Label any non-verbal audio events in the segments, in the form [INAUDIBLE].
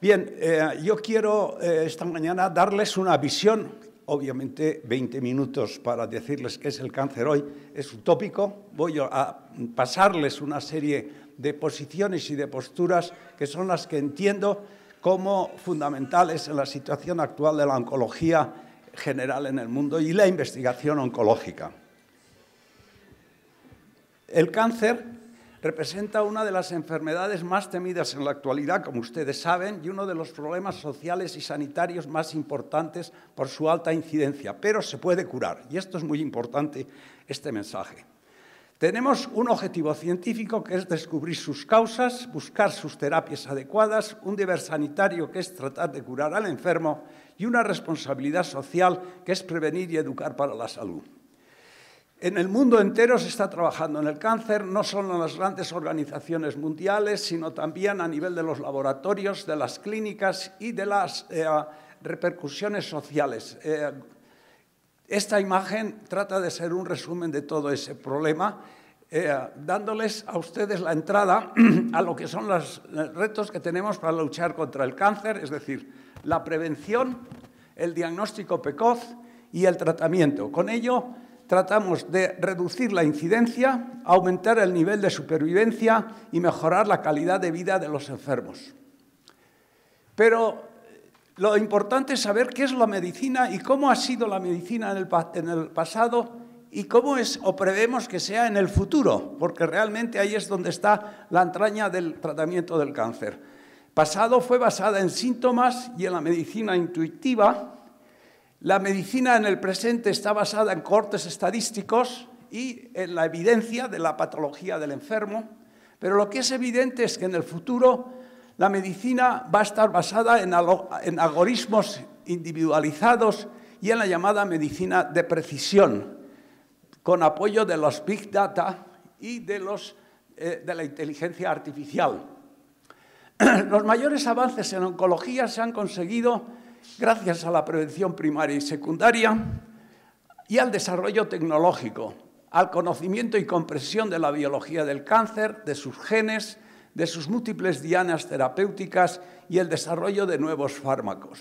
Bien, eh, yo quiero eh, esta mañana darles una visión. Obviamente, 20 minutos para decirles qué es el cáncer hoy es utópico. Voy a pasarles una serie de posiciones y de posturas que son las que entiendo como fundamentales en la situación actual de la oncología general en el mundo y la investigación oncológica. El cáncer representa una de las enfermedades más temidas en la actualidad, como ustedes saben, y uno de los problemas sociales y sanitarios más importantes por su alta incidencia, pero se puede curar. Y esto es muy importante, este mensaje. Tenemos un objetivo científico que es descubrir sus causas, buscar sus terapias adecuadas, un deber sanitario que es tratar de curar al enfermo y una responsabilidad social que es prevenir y educar para la salud. En el mundo entero se está trabajando en el cáncer, no solo en las grandes organizaciones mundiales, sino también a nivel de los laboratorios, de las clínicas y de las eh, repercusiones sociales. Eh, esta imagen trata de ser un resumen de todo ese problema, eh, dándoles a ustedes la entrada [CLEARS THROAT] a lo que son los retos que tenemos para luchar contra el cáncer, es decir, la prevención, el diagnóstico precoz y el tratamiento. Con ello, tratamos de reducir la incidencia, aumentar el nivel de supervivencia y mejorar la calidad de vida de los enfermos. Pero eh, lo importante es saber qué es la medicina y cómo ha sido la medicina en el, pasado y cómo es o prevemos que sea en el futuro, porque realmente ahí es donde está la entraña del tratamiento del cáncer. Pasado fue basada en síntomas y en la medicina intuitiva, la medicina en el presente está basada en cortes estadísticos y en la evidencia de la patología del enfermo, pero lo que es evidente es que en el futuro la medicina va a estar basada en, algoritmos individualizados y en la llamada medicina de precisión, con apoyo de los big data y de eh, la inteligencia artificial. [CLEARS THROAT] Los mayores avances en oncología se han conseguido gracias a la prevención primaria y secundaria y al desarrollo tecnológico, al conocimiento y comprensión de la biología del cáncer, de sus genes, de sus múltiples dianas terapéuticas y el desarrollo de nuevos fármacos.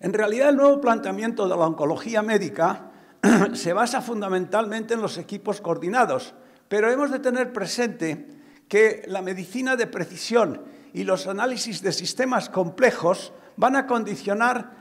En realidad, el nuevo planteamiento de la oncología médica [CLEARS THROAT] se basa fundamentalmente en los equipos coordinados, pero hemos de tener presente que la medicina de precisión y los análisis de sistemas complejos van a condicionar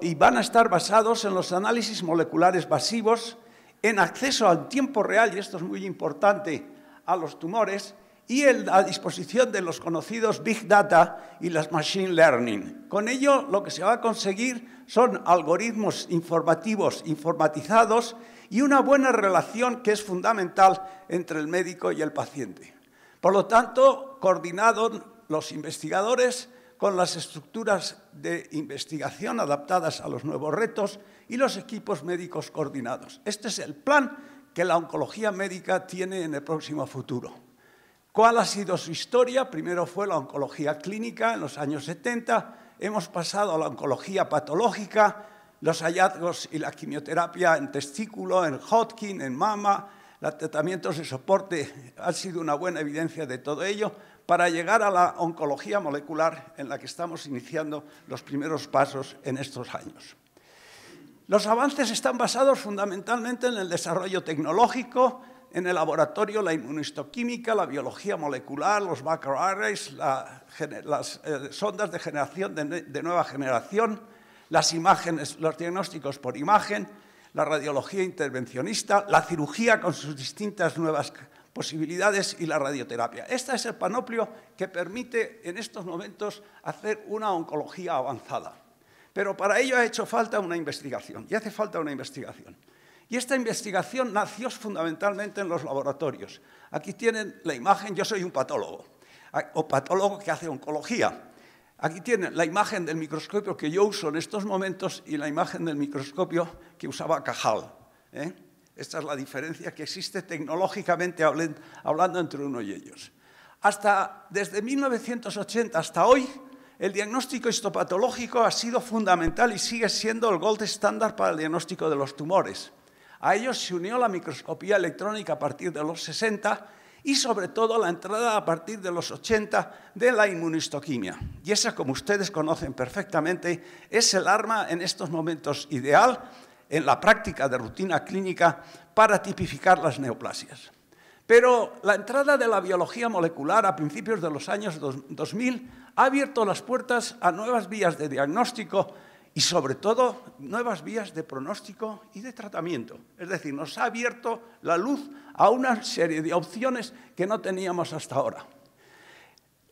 y van a estar basados en los análisis moleculares basivos, en acceso al tiempo real, y esto es muy importante, a los tumores, y a la disposición de los conocidos Big Data y las Machine Learning. Con ello, lo que se va a conseguir son algoritmos informativos informatizados y una buena relación que es fundamental entre el médico y el paciente. Por lo tanto, coordinados los investigadores, con las estructuras de investigación adaptadas a los nuevos retos y los equipos médicos coordinados. Este es el plan que la oncología médica tiene en el próximo futuro. ¿Cuál ha sido su historia? Primero fue la oncología clínica en los años 70, hemos pasado a la oncología patológica, los hallazgos y la quimioterapia en testículo, en Hodgkin, en mama, los tratamientos de soporte han sido una buena evidencia de todo ello, para llegar a la oncología molecular en la que estamos iniciando los primeros pasos en estos años. Los avances están basados fundamentalmente en el desarrollo tecnológico, en el laboratorio, la inmunistoquímica, la biología molecular, los macroarrays, las eh, sondas de generación de nueva generación, las imágenes, los diagnósticos por imagen, la radiología intervencionista, la cirugía con sus distintas nuevas posibilidades y la radioterapia. Este es el panoplio que permite en estos momentos hacer una oncología avanzada. Pero para ello ha hecho falta una investigación y hace falta una investigación. Y esta investigación nació fundamentalmente en los laboratorios. Aquí tienen la imagen, yo soy un patólogo, o patólogo que hace oncología. Aquí tienen la imagen del microscopio que yo uso en estos momentos y la imagen del microscopio que usaba Cajal. ¿eh? Esta es la diferencia que existe tecnológicamente hablando entre uno y ellos. Hasta, desde 1980 hasta hoy, el diagnóstico histopatológico ha sido fundamental y sigue siendo el gold estándar para el diagnóstico de los tumores. A ellos se unió la microscopía electrónica a partir de los 60 y sobre todo la entrada a partir de los 80 de la inmunistoquimia. Y esa, como ustedes conocen perfectamente, es el arma en estos momentos ideal en la práctica de rutina clínica para tipificar las neoplasias. Pero la entrada de la biología molecular a principios de los años 2000 ha abierto las puertas a nuevas vías de diagnóstico y sobre todo nuevas vías de pronóstico y de tratamiento. Es decir, nos ha abierto la luz a una serie de opciones que no teníamos hasta ahora.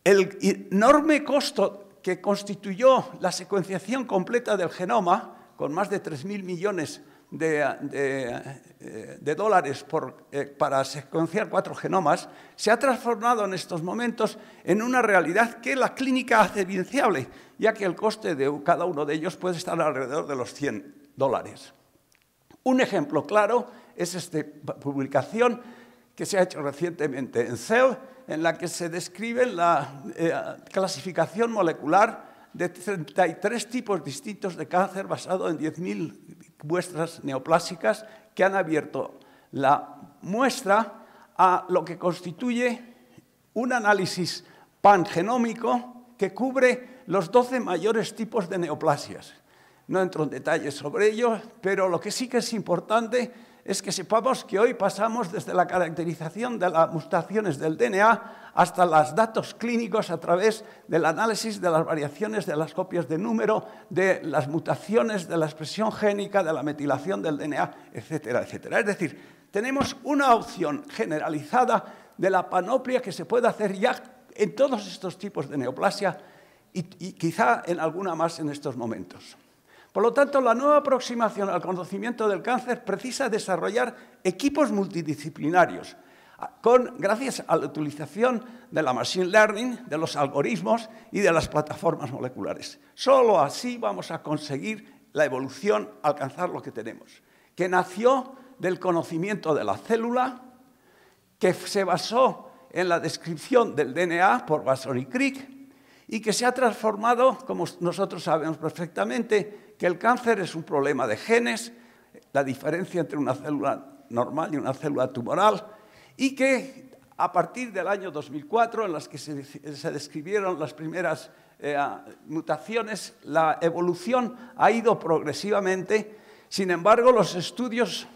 El enorme costo que constituyó la secuenciación completa del genoma con más de 3.000 millones de, eh, dólares eh, para secuenciar cuatro genomas, se ha transformado en estos momentos en una realidad que la clínica hace evidenciable, ya que el coste de cada uno de ellos puede estar alrededor de los 100 dólares. Un ejemplo claro es esta publicación que se ha hecho recientemente en Cell, en la que se describe la eh, clasificación molecular de 33 tipos distintos de cáncer basado en 10.000 muestras neoplásicas que han abierto la muestra a lo que constituye un análisis pangenómico que cubre los 12 mayores tipos de neoplasias. No entro en detalles sobre ello, pero lo que sí que es importante es que sepamos que hoy pasamos desde la caracterización de las mutaciones del DNA hasta los datos clínicos a través del análisis de las variaciones de las copias de número, de las mutaciones, de la expresión génica, de la metilación del DNA, etcétera, etcétera. Es decir, tenemos una opción generalizada de la panoplia que se puede hacer ya en todos estos tipos de neoplasia y, y quizá en alguna más en estos momentos. Por lo tanto, la nueva aproximación al conocimiento del cáncer precisa desarrollar equipos multidisciplinarios, con, gracias a la utilización de la machine learning, de los algoritmos y de las plataformas moleculares. Solo así vamos a conseguir la evolución, alcanzar lo que tenemos, que nació del conocimiento de la célula, que se basó en la descripción del DNA por Watson y Crick y que se ha transformado, como nosotros sabemos perfectamente, que el cáncer es un problema de genes, la diferencia entre una célula normal y una célula tumoral, y que a partir del año 2004, en las que se, describieron las primeras eh, mutaciones, la evolución ha ido progresivamente. Sin embargo, los estudios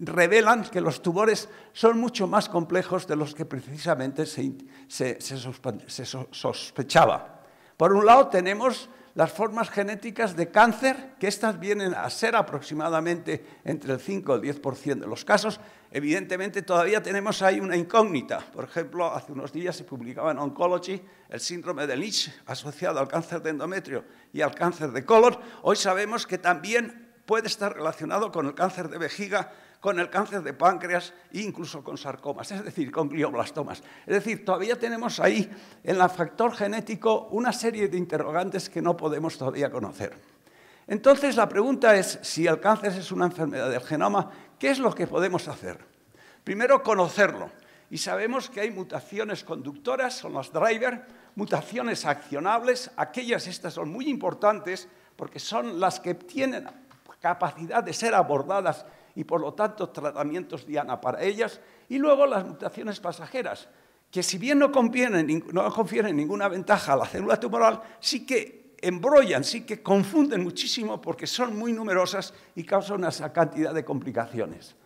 revelan que los tumores son mucho más complejos de los que precisamente se, se sospechaba. Por un lado, tenemos las formas genéticas de cáncer, que estas vienen a ser aproximadamente entre el 5 y el 10% de los casos. Evidentemente todavía tenemos ahí una incógnita. Por ejemplo, hace unos días se publicaba en Oncology el síndrome de Lynch asociado al cáncer de endometrio y al cáncer de colon. Hoy sabemos que también puede estar relacionado con el cáncer de vejiga con el cáncer de páncreas e incluso con sarcomas, es decir, con glioblastomas. Es decir, todavía tenemos ahí en el factor genético una serie de interrogantes que no podemos todavía conocer. Entonces la pregunta es, si el cáncer es una enfermedad del genoma, ¿qué es lo que podemos hacer? Primero, conocerlo. Y sabemos que hay mutaciones conductoras, son las driver, mutaciones accionables, aquellas estas son muy importantes porque son las que tienen capacidad de ser abordadas y por lo tanto tratamientos diana para ellas, y luego las mutaciones pasajeras, que si bien no confieren, no confieren ninguna ventaja a la célula tumoral, sí que embrollan, sí que confunden muchísimo porque son muy numerosas y causan una cantidad de complicaciones.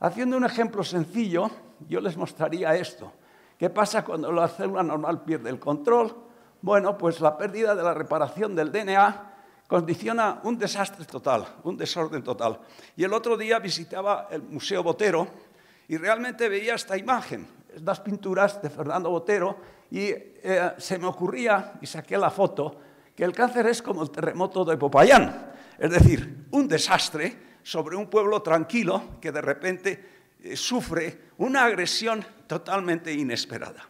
Haciendo un ejemplo sencillo, yo les mostraría esto. ¿Qué pasa cuando la célula normal pierde el control? Bueno, pues la pérdida de la reparación del DNA condiciona un desastre total, un desorden total. Y el otro día visitaba el Museo Botero y realmente veía esta imagen, estas pinturas de Fernando Botero, y eh, se me ocurría, y saqué la foto, que el cáncer es como el terremoto de Popayán, es decir, un desastre sobre un pueblo tranquilo que de repente eh, sufre una agresión totalmente inesperada.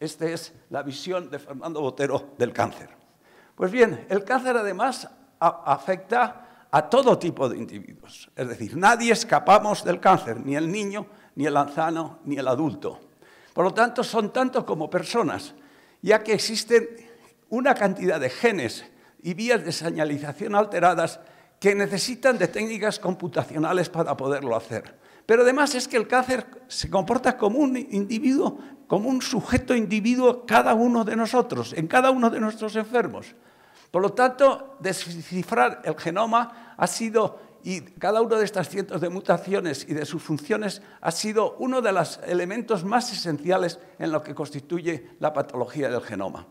Esta es la visión de Fernando Botero del cáncer. Pues bien, el cáncer además afecta a todo tipo de individuos. Es decir, nadie escapamos del cáncer, ni el niño, ni el anzano, ni el adulto. Por lo tanto, son tantos como personas, ya que existen una cantidad de genes y vías de señalización alteradas que necesitan de técnicas computacionales para poderlo hacer. Pero además es que el cáncer se comporta como un individuo, como un sujeto individuo cada uno de nosotros, en cada uno de nuestros enfermos. Por lo tanto, descifrar el genoma ha sido, y cada uno de estas cientos de mutaciones y de sus funciones ha sido uno de los elementos más esenciales en lo que constituye la patología del genoma.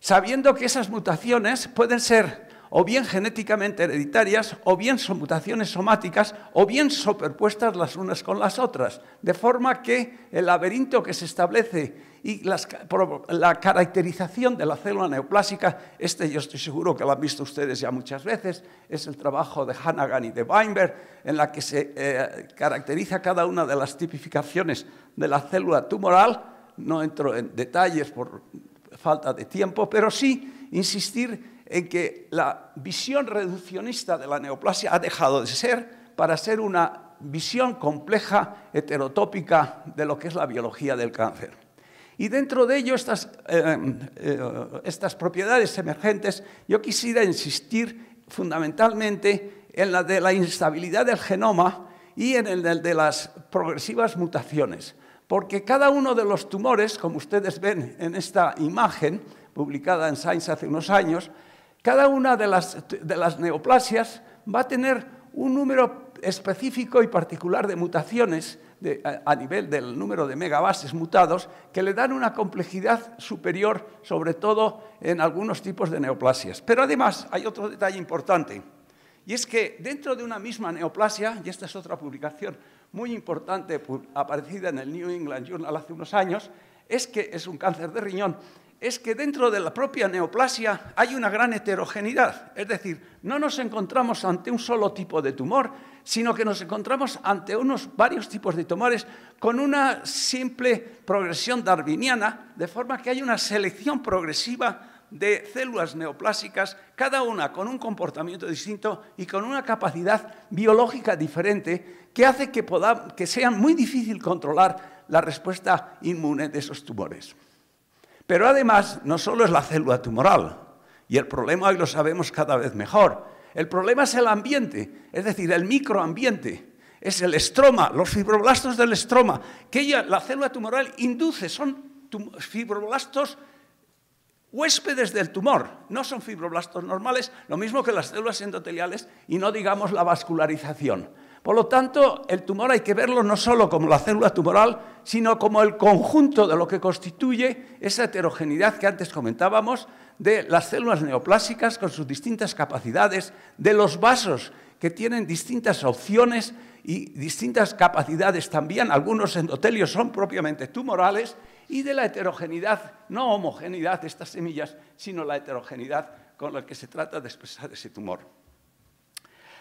Sabiendo que esas mutaciones pueden ser o bien genéticamente hereditarias, o bien son mutaciones somáticas, o bien superpuestas las unas con las otras. De forma que el laberinto que se establece y la caracterización de la célula neoplásica, este yo estoy seguro que lo han visto ustedes ya muchas veces, es el trabajo de Hannagan y de Weinberg, en la que se eh, caracteriza cada una de las tipificaciones de la célula tumoral. No entro en detalles por falta de tiempo, pero sí insistir en que la visión reduccionista de la neoplasia ha dejado de ser para ser una visión compleja, heterotópica de lo que es la biología del cáncer. Y dentro de ello, estas, eh, eh, estas propiedades emergentes, yo quisiera insistir fundamentalmente en la de la instabilidad del genoma y en el de las progresivas mutaciones porque cada uno de los tumores, como ustedes ven en esta imagen publicada en Science hace unos años, cada una de las, neoplasias va a tener un número específico y particular de mutaciones a, nivel del número de megabases mutados que le dan una complejidad superior, sobre todo en algunos tipos de neoplasias. Pero además hay otro detalle importante, y es que dentro de una misma neoplasia, y esta es otra publicación muy importante aparecida en el New England Journal hace unos años, es que es un cáncer de riñón, es que dentro de la propia neoplasia hay una gran heterogeneidad, es decir, no nos encontramos ante un solo tipo de tumor, sino que nos encontramos ante unos varios tipos de tumores con una simple progresión darwiniana, de forma que hay una selección progresiva de células neoplásicas, cada una con un comportamiento distinto y con una capacidad biológica diferente que hace que, que sea muy difícil controlar la respuesta inmune de esos tumores. Pero además, no solo es la célula tumoral, y el problema hoy lo sabemos cada vez mejor, el problema es el ambiente, es decir, el microambiente, es el estroma, los fibroblastos del estroma, que ella, la célula tumoral induce, son fibroblastos huéspedes del tumor, no son fibroblastos normales, lo mismo que las células endoteliales y no digamos la vascularización. Por lo tanto, el tumor hay que verlo no solo como la célula tumoral, sino como el conjunto de lo que constituye esa heterogeneidad que antes comentábamos de las células neoplásicas con sus distintas capacidades, de los vasos que tienen distintas opciones y distintas capacidades también, algunos endotelios son propiamente tumorales, y de la heterogeneidad, no homogeneidad de estas semillas, sino la heterogeneidad con la que se trata de expresar ese tumor.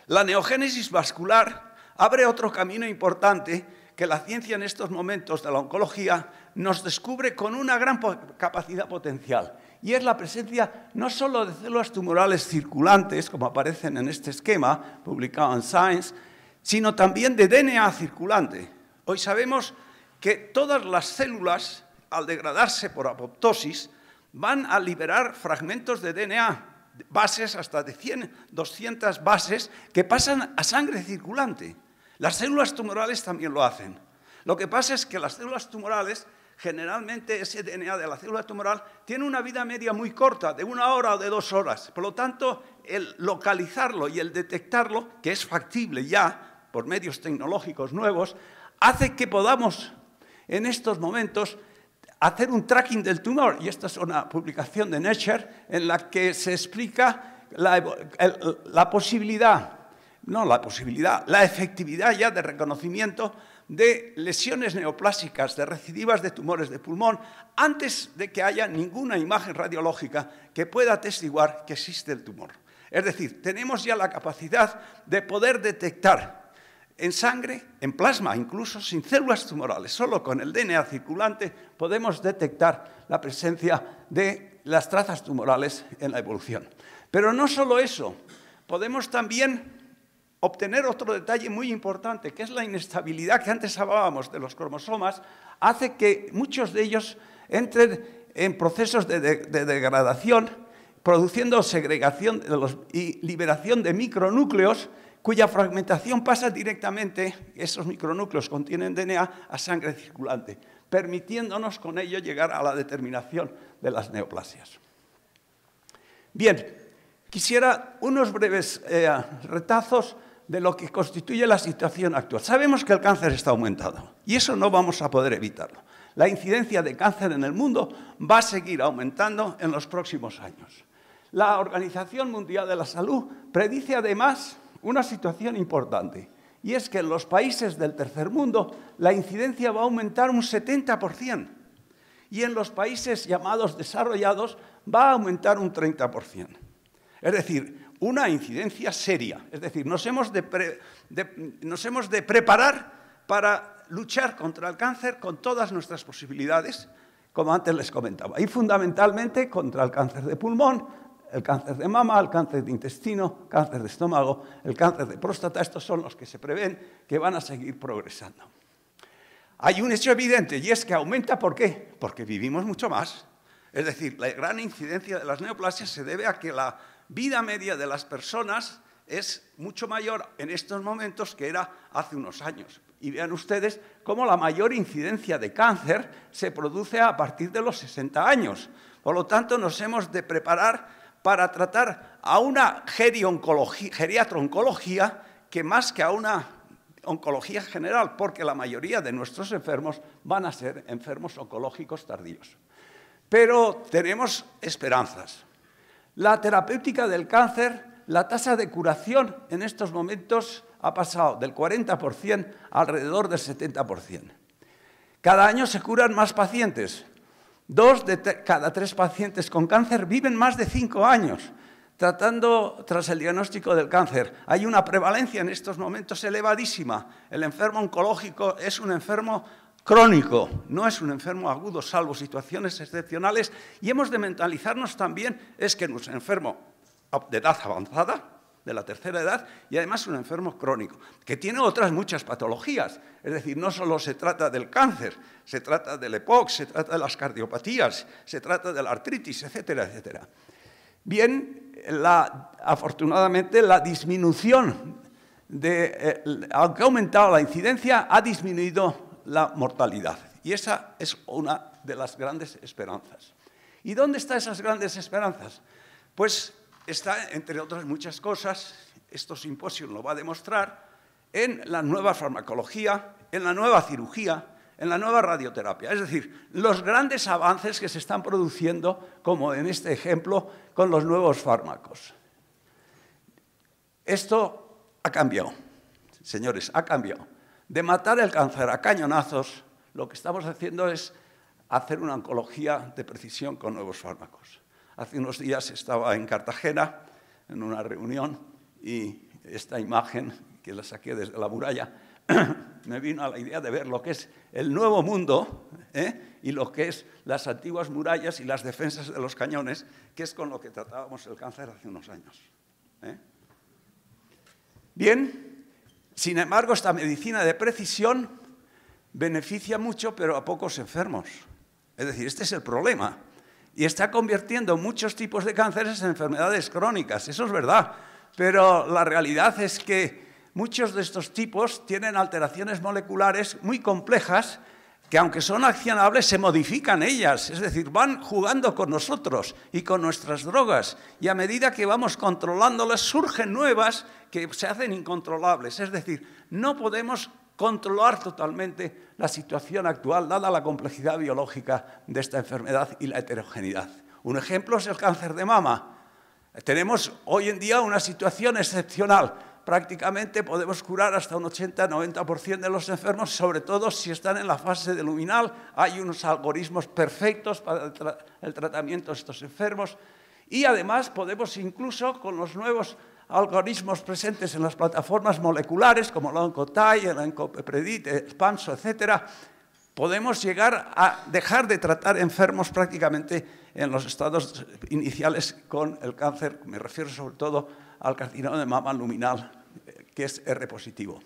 La neogénesis vascular abre otro camino importante que la ciencia en estos momentos de la oncología nos descubre con una gran capacidad potencial. Y es la presencia no solo de células tumorales circulantes, como aparecen en este esquema publicado en Science, sino también de DNA circulante. Hoy sabemos que todas las células, al degradarse por apoptosis, van a liberar fragmentos de DNA, bases hasta de 100, 200 bases, que pasan a sangre circulante. Las células tumorales también lo hacen. Lo que pasa es que las células tumorales, generalmente ese DNA de la célula tumoral, tiene una vida media muy corta, de una hora o de dos horas. Por lo tanto, el localizarlo y el detectarlo, que es factible ya por medios tecnológicos nuevos, hace que podamos en estos momentos hacer un tracking del tumor. Y esta es una publicación de Nature en la que se explica la, la posibilidad no la posibilidad, la efectividad ya de reconocimiento de lesiones neoplásicas, de recidivas de tumores de pulmón, antes de que haya ninguna imagen radiológica que pueda atestiguar que existe el tumor. Es decir, tenemos ya la capacidad de poder detectar en sangre, en plasma, incluso sin células tumorales, solo con el DNA circulante podemos detectar la presencia de las trazas tumorales en la evolución. Pero no solo eso, podemos también obtener otro detalle muy importante, que es la inestabilidad que antes hablábamos de los cromosomas, hace que muchos de ellos entren en procesos de, degradación, produciendo segregación y liberación de micronúcleos cuya fragmentación pasa directamente, esos micronúcleos contienen DNA, a sangre circulante, permitiéndonos con ello llegar a la determinación de las neoplasias. Bien, quisiera unos breves eh, retazos de lo que constituye la situación actual. Sabemos que el cáncer está aumentado y eso no vamos a poder evitarlo. La incidencia de cáncer en el mundo va a seguir aumentando en los próximos años. La Organización Mundial de la Salud predice además una situación importante y es que en los países del tercer mundo la incidencia va a aumentar un 70% y en los países llamados desarrollados va a aumentar un 30%. Es decir, una incidencia seria. Es decir, nos hemos de, preparar para luchar contra el cáncer con todas nuestras posibilidades, como antes les comentaba, y fundamentalmente contra el cáncer de pulmón, el cáncer de mama, el cáncer de intestino, cáncer de estómago, el cáncer de próstata, estos son los que se prevén que van a seguir progresando. Hay un hecho evidente y es que aumenta, ¿por qué? Porque vivimos mucho más. Es decir, la gran incidencia de las neoplasias se debe a que la vida media de las personas es mucho mayor en estos momentos que era hace unos años. Y vean ustedes cómo la mayor incidencia de cáncer se produce a partir de los 60 años. Por lo tanto, nos hemos de preparar para tratar a una geriatroncología que más que a una oncología general, porque la mayoría de nuestros enfermos van a ser enfermos oncológicos tardíos. Pero tenemos esperanzas la terapéutica del cáncer, la tasa de curación en estos momentos ha pasado del 40% alrededor del 70%. Cada año se curan más pacientes. Dos de cada tres pacientes con cáncer viven más de cinco años tratando tras el diagnóstico del cáncer. Hay una prevalencia en estos momentos elevadísima. El enfermo oncológico es un enfermo crónico, no es un enfermo agudo, salvo situaciones excepcionales, y hemos de mentalizarnos también es que es un enfermo de edad avanzada, de la tercera edad, y además un enfermo crónico, que tiene otras muchas patologías, es decir, no solo se trata del cáncer, se trata del EPOC, se trata de las cardiopatías, se trata de la artritis, etcétera, etcétera. Bien, afortunadamente la disminución, de, aunque eh, ha aumentado la incidencia, ha disminuido la mortalidad. Y esa es una de las grandes esperanzas. ¿Y dónde están esas grandes esperanzas? Pues está, entre otras muchas cosas, esto simposio lo va a demostrar, en la nueva farmacología, en la nueva cirugía, en la nueva radioterapia. Es decir, los grandes avances que se están produciendo, como en este ejemplo, con los nuevos fármacos. Esto ha cambiado, señores, ha cambiado de matar el cáncer a cañonazos, lo que estamos haciendo es hacer una oncología de precisión con nuevos fármacos. Hace unos días estaba en Cartagena en una reunión y esta imagen que la saqué desde la muralla [CLEARS THROAT] me vino a la idea de ver lo que es el nuevo mundo ¿eh? y lo que es las antiguas murallas y las defensas de los cañones, que es con lo que tratábamos el cáncer hace unos años. ¿eh? Bien, sin embargo, esta medicina de precisión beneficia mucho, pero a pocos enfermos. Es decir, este es el problema. Y está convirtiendo muchos tipos de cánceres en enfermedades crónicas, eso es verdad. Pero la realidad es que muchos de estos tipos tienen alteraciones moleculares muy complejas que aunque son accionables, se modifican ellas, es decir, van jugando con nosotros y con nuestras drogas, y a medida que vamos controlándolas, surgen nuevas que se hacen incontrolables, es decir, no podemos controlar totalmente la situación actual, dada la complejidad biológica de esta enfermedad y la heterogeneidad. Un ejemplo es el cáncer de mama. Tenemos hoy en día una situación excepcional, prácticamente podemos curar hasta un 80-90% de los enfermos, sobre todo si están en la fase deluminal. Hay unos algoritmos perfectos para el, tratamiento de estos enfermos. Y además podemos incluso con los nuevos algoritmos presentes en las plataformas moleculares como la Oncotai, el Oncopredit, el Spanso, etc., podemos llegar a dejar de tratar enfermos prácticamente en los estados iniciales con el cáncer, me refiero sobre todo al carcinoma de mama luminal, que es R positivo.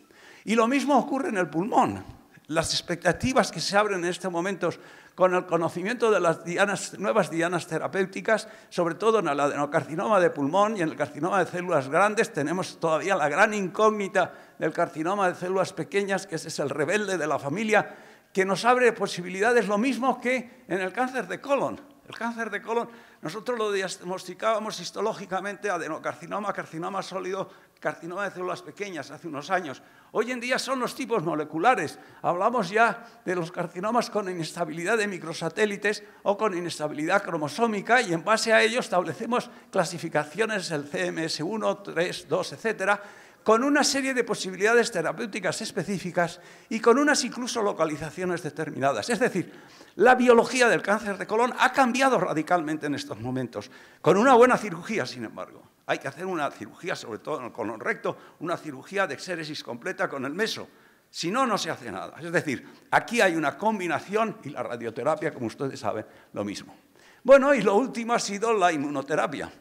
Y lo mismo ocurre en el pulmón. Las expectativas que se abren en estos momentos con el conocimiento de las nuevas dianas terapéuticas, sobre todo en el adenocarcinoma de pulmón y en el carcinoma de células grandes, tenemos todavía la gran incógnita del carcinoma de células pequeñas, que ese es el rebelde de la familia, que nos abre posibilidades, lo mismo que en el cáncer de colon. El cáncer de colon nosotros lo diagnosticábamos histológicamente adenocarcinoma, carcinoma sólido, carcinoma de células pequeñas hace unos años. Hoy en día son los tipos moleculares. Hablamos ya de los carcinomas con inestabilidad de microsatélites o con inestabilidad cromosómica y en base a ello establecemos clasificaciones, el CMS1, 3, 2, etcétera, con una serie de posibilidades terapéuticas específicas y con unas incluso localizaciones determinadas. Es decir, la biología del cáncer de colon ha cambiado radicalmente en estos momentos, con una buena cirugía, sin embargo. Hay que hacer una cirugía, sobre todo en el colon recto, una cirugía de exéresis completa con el meso. Si no, no se hace nada. Es decir, aquí hay una combinación y la radioterapia, como ustedes saben, lo mismo. Bueno, y lo último ha sido la inmunoterapia.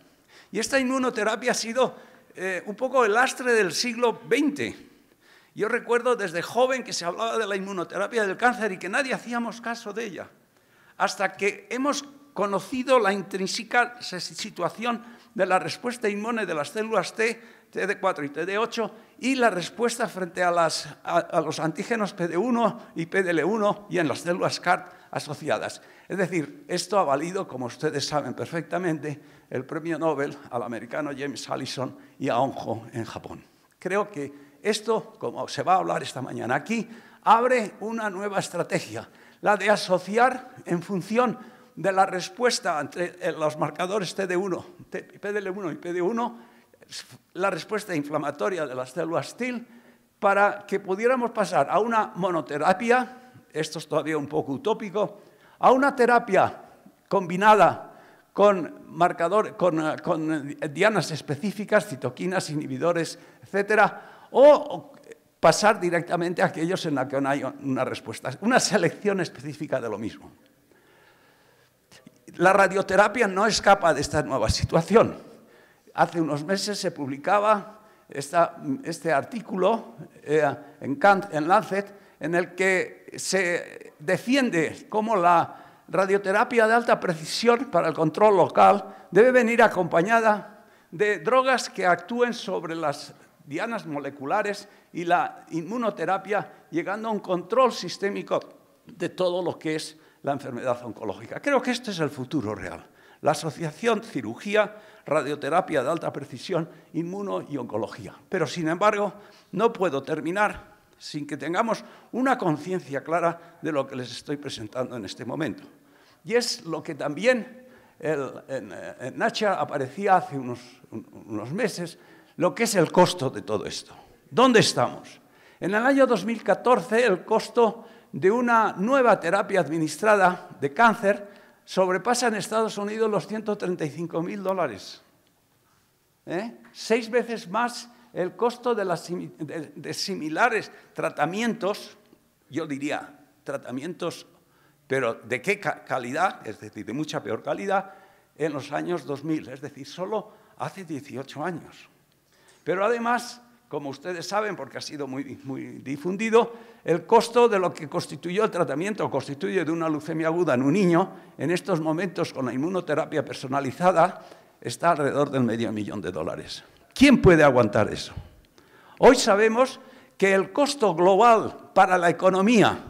Y esta inmunoterapia ha sido eh, un poco el lastre del siglo XX. Yo recuerdo desde joven que se hablaba de la inmunoterapia del cáncer y que nadie hacíamos caso de ella, hasta que hemos conocido la intrínseca situación de la respuesta inmune de las células T, TD4 y TD8, y la respuesta frente a, a los antígenos PD1 y PDL1 y en las células CART asociadas. Es decir, esto ha valido, como ustedes saben perfectamente, el premio Nobel al americano James Allison y a Onjo en Japón. Creo que esto, como se va a hablar esta mañana aquí, abre una nueva estrategia, la de asociar en función de la respuesta entre eh, los marcadores TD1, PDL1 y PD1, la respuesta inflamatoria de las células TIL, para que pudiéramos pasar a una monoterapia, esto es todavía un poco utópico, a una terapia combinada con eh, con, dianas específicas, citoquinas, inhibidores, etcétera, o pasar directamente a aquellos en los que no hay una respuesta, una selección específica de lo mismo. La radioterapia no escapa de esta nueva situación. Hace unos meses se publicaba este artículo eh, en, en Lancet en el que se defiende cómo la radioterapia de alta precisión para el control local debe venir acompañada de drogas que actúen sobre las dianas moleculares y la inmunoterapia, llegando a un control sistémico de todo lo que es la enfermedad oncológica. Creo que este es el futuro real. La asociación cirugía, radioterapia de alta precisión, inmuno y oncología. Pero, sin embargo, no puedo terminar sin que tengamos una conciencia clara de lo que les estoy presentando en este momento. Y es lo que también eh, en, Nacha aparecía hace unos, meses, lo que es el costo de todo esto. ¿Dónde estamos? En el año 2014 el costo de una nueva terapia administrada de cáncer sobrepasa en Estados Unidos los 135 mil dólares. ¿Eh? Seis veces más el costo de, las, de, similares tratamientos, yo diría tratamientos pero ¿de qué calidad? Es decir, de mucha peor calidad en los años 2000, es decir, solo hace 18 años. Pero además, como ustedes saben, porque ha sido muy, muy difundido, el costo de lo que constituyó el tratamiento, constituye de una leucemia aguda en un niño, en estos momentos con la inmunoterapia personalizada, está alrededor del medio millón de dólares. ¿Quién puede aguantar eso? Hoy sabemos que el costo global para la economía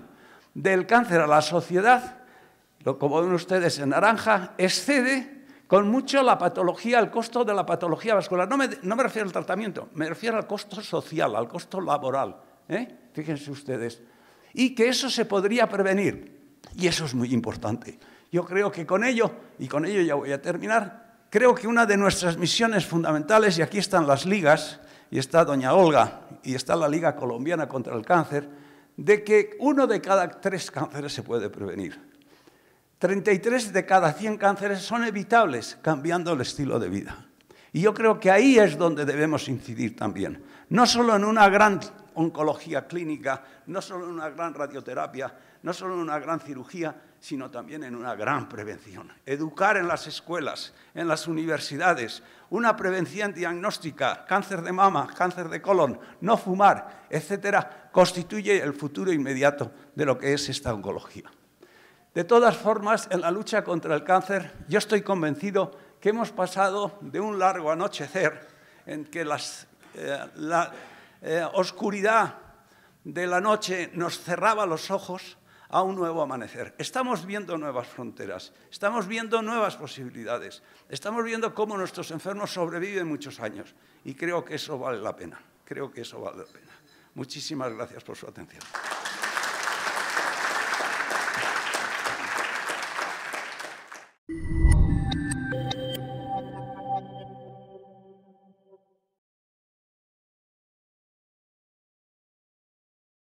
del cáncer a la sociedad, lo como ven ustedes en naranja, excede con mucho la patología, el costo de la patología vascular. No me, refiero al tratamiento, me refiero al costo social, al costo laboral. ¿eh? Fíjense ustedes. Y que eso se podría prevenir. Y eso es muy importante. Yo creo que con ello, y con ello ya voy a terminar, creo que una de nuestras misiones fundamentales, y aquí están las ligas, y está doña Olga, y está la Liga Colombiana contra el Cáncer, de que uno de cada tres cánceres se puede prevenir. 33 de cada 100 cánceres son evitables cambiando el estilo de vida. Y yo creo que ahí es donde debemos incidir también. No solo en una gran oncología clínica, no solo en una gran radioterapia, no solo en una gran cirugía, sino también en una gran prevención. Educar en las escuelas, en las universidades, una prevención diagnóstica, cáncer de mama, cáncer de colon, no fumar, etcétera, constituye el futuro inmediato de lo que es esta oncología. De todas formas, en la lucha contra el cáncer, yo estoy convencido que hemos pasado de un largo anochecer en que eh, la eh, oscuridad de la noche nos cerraba los ojos a un nuevo amanecer. Estamos viendo nuevas fronteras, estamos viendo nuevas posibilidades, estamos viendo cómo nuestros enfermos sobreviven muchos años y creo que eso vale la pena, creo que eso vale la pena. Muchísimas gracias por su atención.